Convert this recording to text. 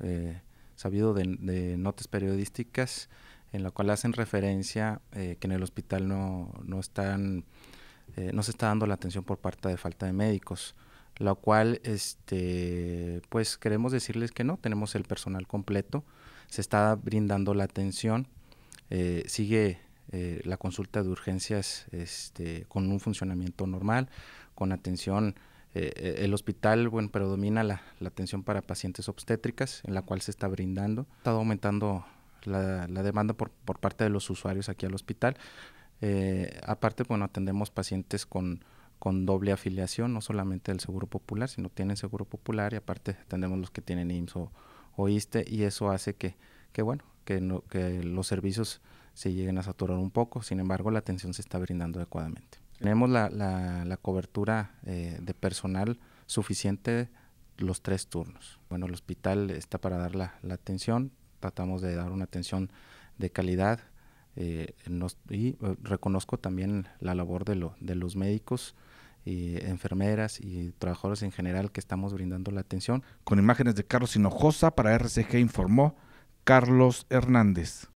Eh, sabido de, notas periodísticas en la cual hacen referencia eh, que en el hospital no, no están eh, no se está dando la atención por parte de falta de médicos la cual este pues queremos decirles que no tenemos el personal completo se está brindando la atención sigue la consulta de urgencias este, con un funcionamiento normal con atención eh, eh, el hospital, bueno, predomina la, atención para pacientes obstétricas, en la cual se está brindando. Ha estado aumentando la, demanda por, parte de los usuarios aquí al hospital. Eh, aparte, bueno, atendemos pacientes con, doble afiliación, no solamente del Seguro Popular, sino tienen Seguro Popular y aparte atendemos los que tienen IMSS o, ISTE y eso hace que, bueno, que, que los servicios se lleguen a saturar un poco. Sin embargo, la atención se está brindando adecuadamente. Tenemos la, la, cobertura eh, de personal suficiente los tres turnos. Bueno, el hospital está para dar la, atención, tratamos de dar una atención de calidad eh, y eh, reconozco también la labor de, lo, de los médicos y enfermeras y trabajadores en general que estamos brindando la atención. Con imágenes de Carlos Hinojosa para RCG informó Carlos Hernández.